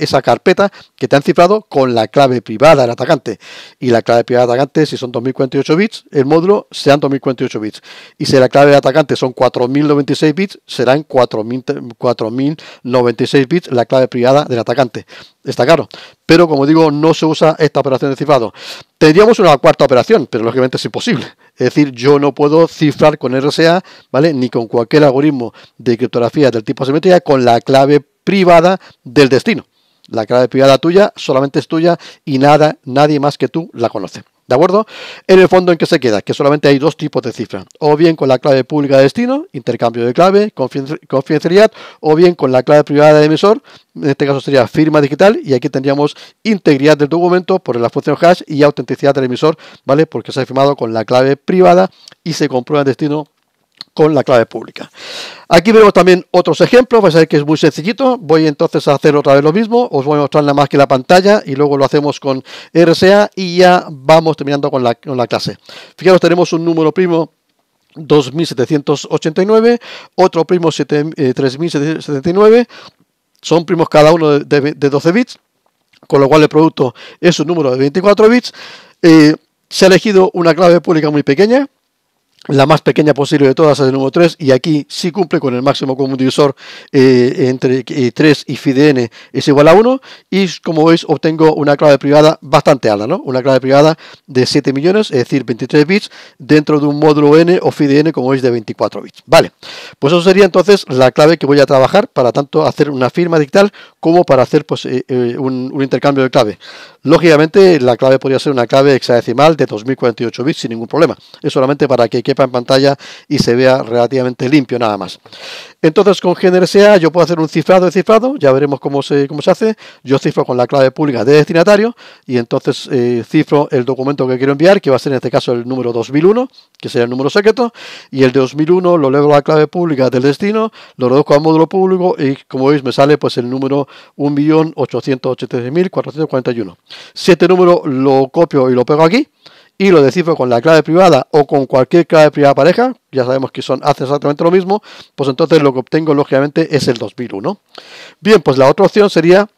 esa carpeta que te han cifrado con la clave privada del atacante. Y la clave privada del atacante, si son 2048 bits, el módulo sean 2048 bits. Y si la clave del atacante son 4096 bits, serán 4096 bits la clave privada del atacante. Está claro. Pero como digo, no se usa esta operación de cifrado. Tendríamos una cuarta operación, pero lógicamente es imposible es decir, yo no puedo cifrar con RSA, ¿vale? Ni con cualquier algoritmo de criptografía del tipo asimetría con la clave privada del destino. La clave privada tuya solamente es tuya y nada, nadie más que tú la conoce. ¿De acuerdo? En el fondo en qué se queda, que solamente hay dos tipos de cifras. O bien con la clave pública de destino, intercambio de clave, confidencialidad, o bien con la clave privada de emisor, en este caso sería firma digital, y aquí tendríamos integridad del documento por la función hash y autenticidad del emisor, ¿vale? Porque se ha firmado con la clave privada y se comprueba el destino con la clave pública. Aquí vemos también otros ejemplos, vais a ver que es muy sencillito, voy entonces a hacer otra vez lo mismo, os voy a mostrar nada más que la pantalla y luego lo hacemos con RSA y ya vamos terminando con la, con la clase. Fijaros, tenemos un número primo 2789, otro primo 7, eh, son primos cada uno de, 12 bits, con lo cual el producto es un número de 24 bits. Eh, se ha elegido una clave pública muy pequeña, la más pequeña posible de todas es el número 3 y aquí sí cumple con el máximo común divisor eh, entre 3 eh, y FIDN es igual a 1 y como veis obtengo una clave privada bastante alta, ¿no? una clave privada de 7 millones, es decir 23 bits dentro de un módulo N o FIDN como veis de 24 bits. Vale, pues eso sería entonces la clave que voy a trabajar para tanto hacer una firma digital como para hacer pues, eh, un, intercambio de clave. Lógicamente la clave podría ser una clave hexadecimal de 2048 bits sin ningún problema, es solamente para que en pantalla y se vea relativamente limpio nada más. Entonces con GNRSA yo puedo hacer un cifrado de cifrado, ya veremos cómo se, cómo se hace. Yo cifro con la clave pública de destinatario y entonces eh, cifro el documento que quiero enviar, que va a ser en este caso el número 2001, que sería el número secreto, y el de 2001 lo leo a la clave pública del destino, lo reduzco al módulo público y como veis me sale pues el número 1.886.441. Si este número lo copio y lo pego aquí, y lo descifro con la clave privada o con cualquier clave privada pareja, ya sabemos que son, hace exactamente lo mismo, pues entonces lo que obtengo lógicamente es el 2001. Bien, pues la otra opción sería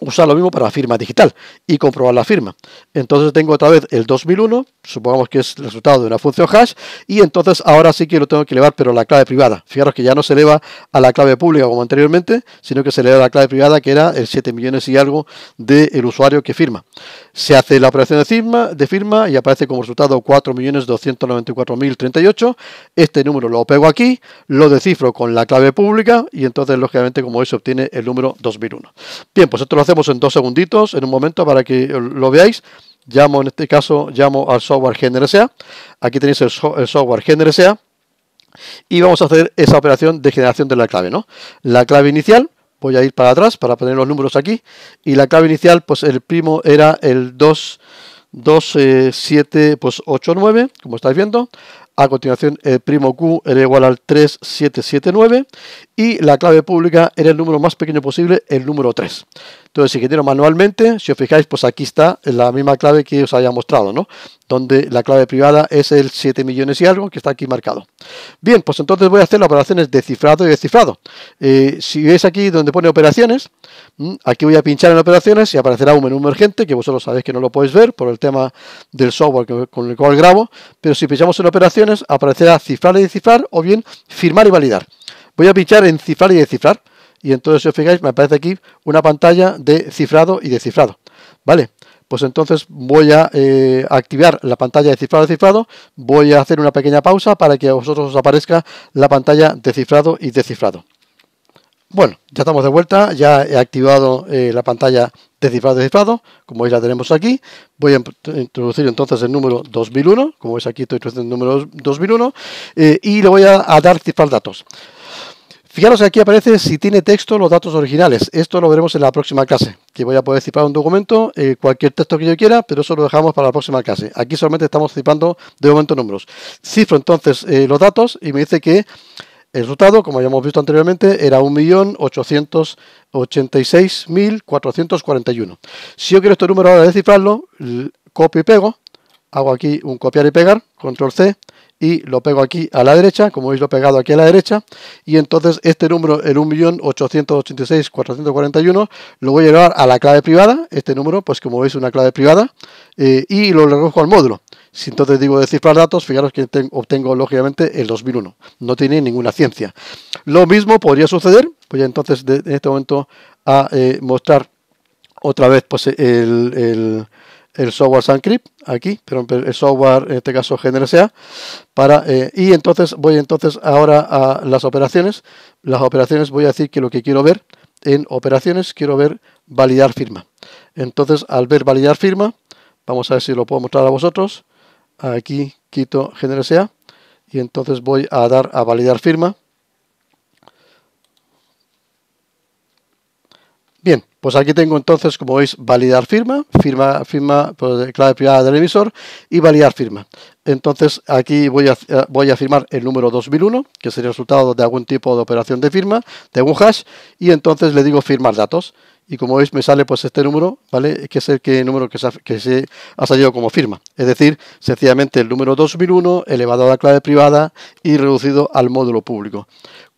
usar lo mismo para firma digital y comprobar la firma. Entonces tengo otra vez el 2001, supongamos que es el resultado de una función hash, y entonces ahora sí que lo tengo que elevar, pero la clave privada. Fijaros que ya no se eleva a la clave pública como anteriormente, sino que se eleva a la clave privada que era el 7 millones y algo del usuario que firma. Se hace la operación de firma, de firma y aparece como resultado 4.294.038. Este número lo pego aquí, lo descifro con la clave pública y entonces, lógicamente, como veis, se obtiene el número 2001. Bien, pues esto lo hacemos en dos segunditos, en un momento, para que lo veáis llamo en este caso llamo al software GNRSA. Aquí tenéis el, software GNRSA y vamos a hacer esa operación de generación de la clave, ¿no? La clave inicial voy a ir para atrás para poner los números aquí y la clave inicial pues el primo era el 2 2 7 pues 8 9 como estáis viendo a continuación el primo q era igual al 3 7 7 9 y la clave pública era el número más pequeño posible, el número 3. Entonces, si quiero manualmente, si os fijáis, pues aquí está la misma clave que os había mostrado, ¿no? Donde la clave privada es el 7 millones y algo, que está aquí marcado. Bien, pues entonces voy a hacer las operaciones de cifrado y descifrado. Eh, si veis aquí donde pone operaciones, mm, aquí voy a pinchar en operaciones y aparecerá un menú emergente, que vosotros sabéis que no lo podéis ver por el tema del software con el cual grabo, pero si pinchamos en operaciones, aparecerá cifrar y descifrar o bien firmar y validar. Voy a pinchar en cifrar y descifrar. Y entonces, si os fijáis, me aparece aquí una pantalla de cifrado y descifrado. ¿Vale? Pues entonces voy a eh, activar la pantalla de cifrado y descifrado. Voy a hacer una pequeña pausa para que a vosotros os aparezca la pantalla de cifrado y descifrado. Bueno, ya estamos de vuelta, ya he activado eh, la pantalla de cifrado y descifrado, como veis la tenemos aquí. Voy a introducir entonces el número 2001, como veis aquí estoy introduciendo el número 2001, eh, y le voy a, a dar cifrar datos. Fijaros que aquí aparece si tiene texto los datos originales. Esto lo veremos en la próxima clase, que voy a poder cifrar un documento, eh, cualquier texto que yo quiera, pero eso lo dejamos para la próxima clase. Aquí solamente estamos cifrando de momento números. Cifro entonces eh, los datos y me dice que el resultado, como ya hemos visto anteriormente, era 1.886.441. Si yo quiero este número ahora descifrarlo, copio y pego, hago aquí un copiar y pegar, control C, y lo pego aquí a la derecha, como veis lo he pegado aquí a la derecha, y entonces este número, el 1.886.441, lo voy a llevar a la clave privada, este número, pues como veis una clave privada, eh, y lo recojo al módulo. Si entonces digo para datos, fijaros que obtengo lógicamente el 2001, no tiene ninguna ciencia. Lo mismo podría suceder, voy pues entonces de, en este momento a eh, mostrar otra vez pues el el software SunCrypt aquí, pero el software en este caso GNRSA para eh, y entonces voy entonces ahora a las operaciones. Las operaciones voy a decir que lo que quiero ver en operaciones quiero ver validar firma. Entonces al ver validar firma, vamos a ver si lo puedo mostrar a vosotros. Aquí quito GNRSA y entonces voy a dar a validar firma. Pues aquí tengo entonces, como veis, validar firma, firma, firma, pues, clave privada del emisor y validar firma. Entonces aquí voy a, eh, voy a firmar el número 2001, que sería el resultado de algún tipo de operación de firma, de un hash, y entonces le digo firmar datos. Y como veis me sale pues este número, ¿vale? Que es el que, número que ha, que se ha salido como firma. Es decir, sencillamente el número 2001 elevado a la clave privada y reducido al módulo público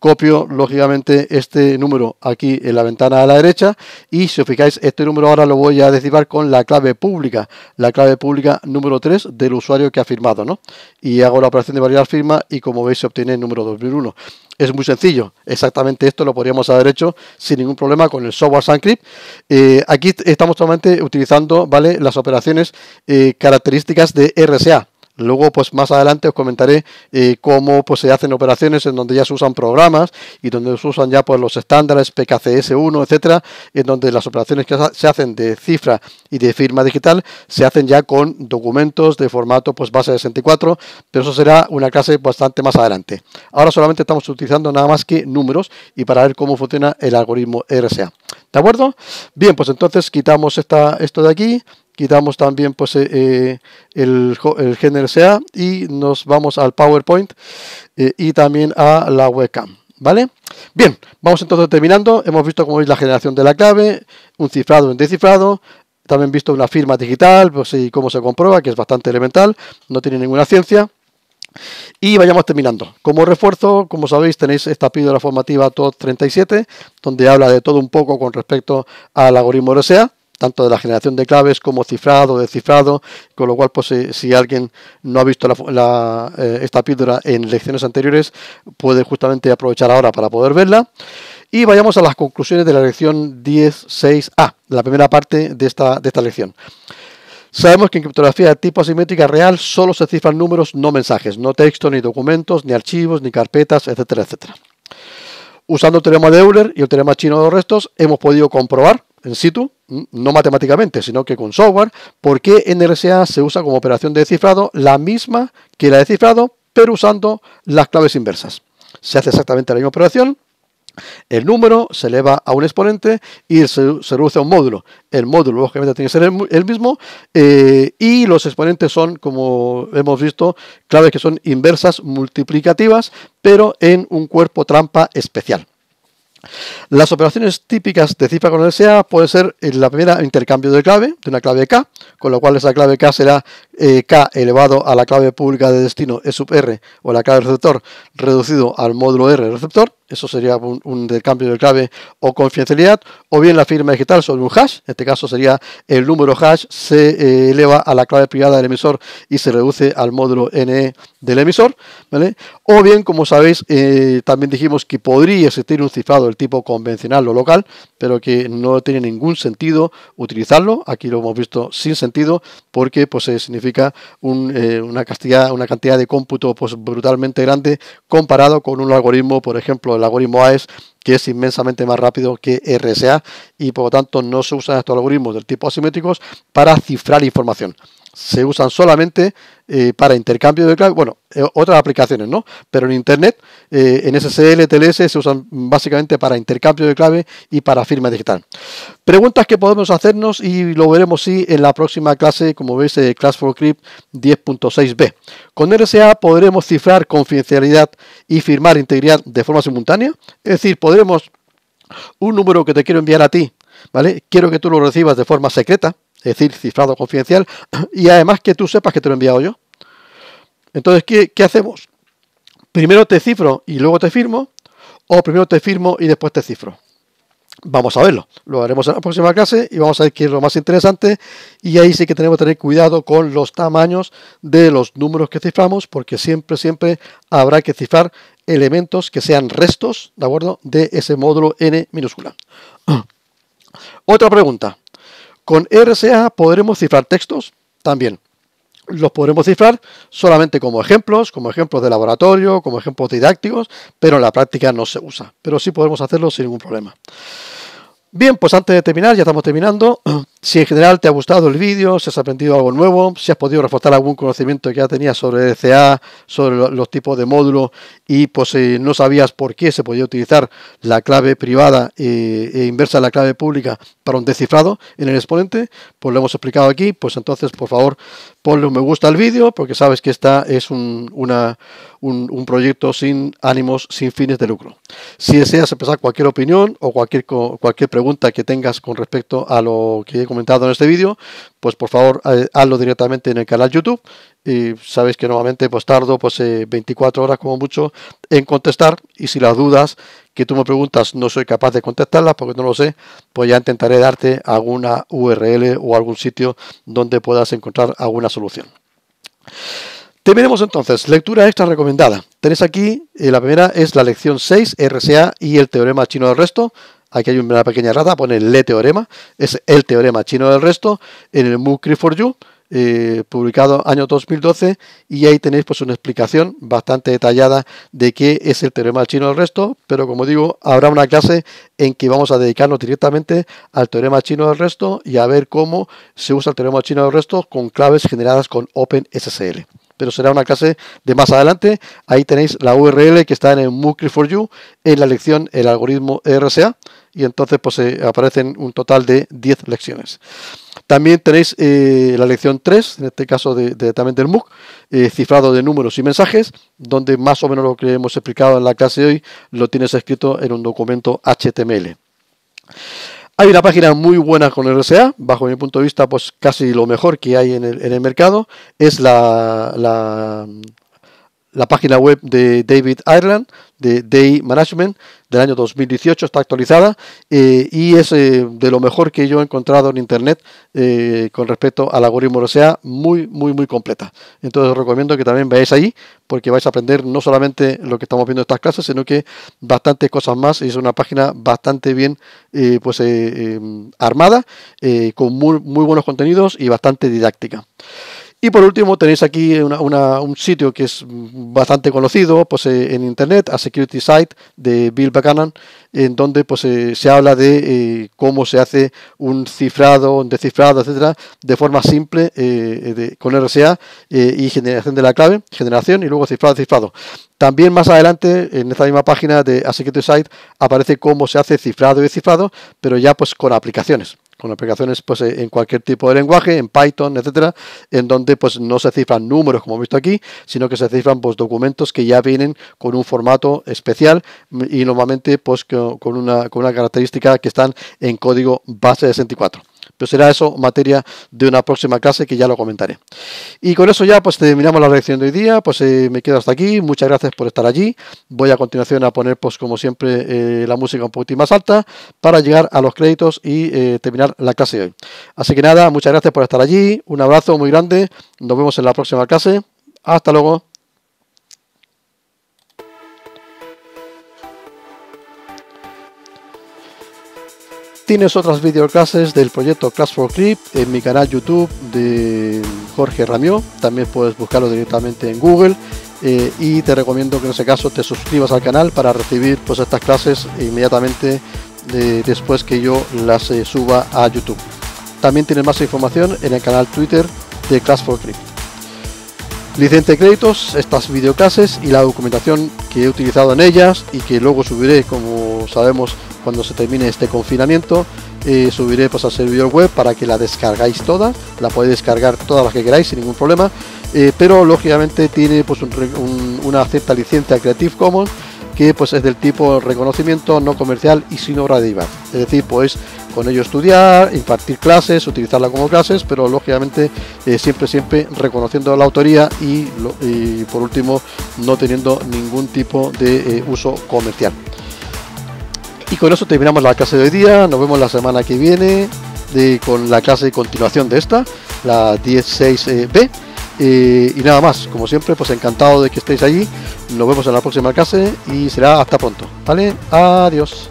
copio lógicamente este número aquí en la ventana a la derecha y si os fijáis este número ahora lo voy a descifrar con la clave pública, la clave pública número 3 del usuario que ha firmado ¿no? y hago la operación de validar firma y como veis se obtiene el número 2001 es muy sencillo, exactamente esto lo podríamos haber hecho sin ningún problema con el software Suncrypt eh, aquí estamos solamente utilizando ¿vale? las operaciones eh, características de RSA Luego, pues más adelante os comentaré eh, cómo pues, se hacen operaciones en donde ya se usan programas y donde se usan ya pues, los estándares PKCS1, etcétera, en donde las operaciones que se hacen de cifra y de firma digital se hacen ya con documentos de formato pues, base 64, pero eso será una clase bastante más adelante. Ahora solamente estamos utilizando nada más que números y para ver cómo funciona el algoritmo RSA. ¿De acuerdo? Bien, pues entonces quitamos esta, esto de aquí quitamos también pues, eh, eh, el, el género sea y nos vamos al PowerPoint eh, y también a la webcam. ¿Vale? Bien, vamos entonces terminando. Hemos visto cómo es la generación de la clave, un cifrado, un descifrado, también visto una firma digital, pues y cómo se comprueba, que es bastante elemental, no tiene ninguna ciencia. Y vayamos terminando. Como refuerzo, como sabéis, tenéis esta píldora formativa tod 37, donde habla de todo un poco con respecto al algoritmo RSA tanto de la generación de claves como cifrado, descifrado, con lo cual pues, si, alguien no ha visto eh, esta píldora en lecciones anteriores, puede justamente aprovechar ahora para poder verla. Y vayamos a las conclusiones de la lección 10.6a, la primera parte de esta, de esta lección. Sabemos que en criptografía de tipo asimétrica real solo se cifran números, no mensajes, no texto, ni documentos, ni archivos, ni carpetas, etcétera, etcétera. Usando el teorema de Euler y el teorema chino de los restos, hemos podido comprobar en situ, mm, no matemáticamente, sino que con software, porque en RSA se usa como operación de cifrado la misma que la de cifrado, pero usando las claves inversas. Se hace exactamente la misma operación, el número se eleva a un exponente y se, reduce a un módulo. El módulo, lógicamente, tiene que ser el, mismo. Eh, y los exponentes son, como hemos visto, claves que son inversas multiplicativas, pero en un cuerpo trampa especial. Las operaciones típicas de cifra con SEA pueden ser la primera intercambio de clave, de una clave K, con lo cual esa clave K será e k elevado a la clave pública de destino E r o la clave receptor reducido al módulo r receptor, eso sería un, cambio de clave o confidencialidad, o bien la firma digital sobre un hash, en este caso sería el número hash se eh, eleva a la clave privada del emisor y se reduce al módulo NE del emisor, ¿vale? O bien, como sabéis, eh, también dijimos que podría existir un cifrado del tipo convencional o local, pero que no tiene ningún sentido utilizarlo, aquí lo hemos visto sin sentido, porque pues significa eh, una, cantidad, una cantidad de cómputo pues, brutalmente grande comparado con un algoritmo, por ejemplo, el algoritmo AES, que es inmensamente más rápido que RSA y por lo tanto no se usan estos algoritmos del tipo asimétricos para cifrar información se usan solamente eh, para intercambio de clave, bueno, eh, otras aplicaciones, ¿no? Pero en Internet, eh, en SSL, TLS se usan básicamente para intercambio de clave y para firma digital. Preguntas que podemos hacernos y lo veremos sí en la próxima clase, como veis, Class for Crypt 10.6b. Con RSA podremos cifrar confidencialidad y firmar integridad de forma simultánea, es decir, podremos un número que te quiero enviar a ti, ¿vale? Quiero que tú lo recibas de forma secreta, es decir, cifrado confidencial, (clears throat) y además que tú sepas que te lo he enviado yo. Entonces, ¿qué, hacemos? Primero te cifro y luego te firmo, o primero te firmo y después te cifro. Vamos a verlo. Lo haremos en la próxima clase y vamos a ver qué es lo más interesante. Y ahí sí que tenemos que tener cuidado con los tamaños de los números que ciframos, porque siempre, siempre habrá que cifrar elementos que sean restos, ¿de acuerdo? De ese módulo n minúscula. (clears throat) Otra pregunta. Con RSA podremos cifrar textos también. Los podremos cifrar solamente como ejemplos, como ejemplos de laboratorio, como ejemplos didácticos, pero en la práctica no se usa. Pero sí podemos hacerlo sin ningún problema. Bien, pues antes de terminar, ya estamos terminando. (clears throat) Si en general te ha gustado el vídeo, si has aprendido algo nuevo, si has podido reforzar algún conocimiento que ya tenías sobre DCA, sobre los tipos de módulo y pues no sabías por qué se podía utilizar la clave privada eh, e, inversa la clave pública para un descifrado en el exponente, pues lo hemos explicado aquí, pues entonces por favor ponle un me gusta al vídeo porque sabes que esta es un, proyecto sin ánimos, sin fines de lucro. Si deseas empezar cualquier opinión o cualquier, cualquier pregunta, que tengas con respecto a lo que he comentado en este vídeo, pues por favor eh, hazlo directamente en el canal YouTube. Y sabéis que normalmente pues tardo pues 24 eh, horas como mucho en contestar y si las dudas que tú me preguntas no soy capaz de contestarlas porque no lo sé, pues ya intentaré darte alguna URL o algún sitio donde puedas encontrar alguna solución. Terminemos entonces. Lectura extra recomendada. Tenés aquí, eh, la primera es la lección 6, RSA y el teorema chino del resto. Aquí hay una pequeña rata, pone Le Teorema, es el teorema chino del resto, en el MOOC for You, eh, publicado año 2012 y ahí tenéis pues una explicación bastante detallada de qué es el teorema chino del resto, pero como digo, habrá una clase en que vamos a dedicarnos directamente al teorema chino del resto y a ver cómo se usa el teorema chino del resto con claves generadas con OpenSSL. Pero será una clase de más adelante. Ahí tenéis la URL que está en el MOOC for You en la lección El algoritmo RSA y entonces pues eh, aparecen un total de 10 lecciones. También tenéis eh, la lección 3, en este caso también del MOOC, eh, cifrado de números y mensajes, donde más o menos lo que hemos explicado en la clase de hoy lo tienes escrito en un documento HTML. Hay una página muy buena con RSA, bajo mi punto de vista, pues casi lo mejor que hay en el, mercado, es la la página web de David Ireland, de Day Management, del año 2018, está actualizada eh, y es eh, de lo mejor que yo he encontrado en Internet eh, con respecto al algoritmo o sea, muy, muy, muy completa. Entonces os recomiendo que también veáis ahí porque vais a aprender no solamente lo que estamos viendo en estas clases, sino que bastantes cosas más. Es una página bastante bien pues, em, armada, con muy buenos contenidos y bastante didáctica. Y por último tenéis aquí un sitio que es bastante conocido pues, eh, en internet, a Security Site de Bill Buchanan, en donde pues, eh, se habla de eh, cómo se hace un cifrado, un descifrado, etcétera, de forma simple con RSA y generación de la clave, generación y luego cifrado, cifrado. También más adelante, en esta misma página de A Security Site, aparece cómo se hace cifrado y descifrado, pero ya pues con aplicaciones con aplicaciones pues, eh, en cualquier tipo de lenguaje, en Python, etcétera, en donde pues, no se cifran números como he visto aquí, sino que se cifran pues, documentos que ya vienen con un formato especial y normalmente pues, con, una, con una característica que están en código base 64. Pero será eso materia de una próxima clase que ya lo comentaré. Y con eso ya pues terminamos la reacción de hoy día. Pues eh, me quedo hasta aquí. Muchas gracias por estar allí. Voy a continuación a poner pues como siempre eh, la música un poquitín más alta para llegar a los créditos y eh, terminar la clase de hoy. Así que nada, muchas gracias por estar allí. Un abrazo muy grande. Nos vemos en la próxima clase. Hasta luego. Tienes otras videoclases del proyecto Class for Clip en mi canal YouTube de Jorge Ramió. También puedes buscarlo directamente en Google. Eh, y te recomiendo que en ese caso te suscribas al canal para recibir pues estas clases inmediatamente eh, después que yo las eh, suba a YouTube. También tienes más información en el canal Twitter de Class for Clip. Licencia de créditos, estas videoclases y la documentación que he utilizado en ellas y que luego subiré, como sabemos, cuando se termine este confinamiento, eh, subiré pues, al servidor web para que la descargáis toda, la podéis descargar todas las que queráis sin ningún problema, eh, pero lógicamente tiene pues, una cierta licencia Creative Commons que pues es del tipo reconocimiento no comercial y sin obra de Es decir, pues con ello estudiar, impartir clases, utilizarla como clases, pero lógicamente eh, siempre, siempre reconociendo la autoría y, por último no teniendo ningún tipo de eh, uso comercial. Y con eso terminamos la clase de hoy día, nos vemos la semana que viene de, con la clase de continuación de esta, la 16B. Eh, y nada más, como siempre, pues encantado de que estéis allí. Nos vemos en la próxima clase y será hasta pronto. ¿Vale? Adiós.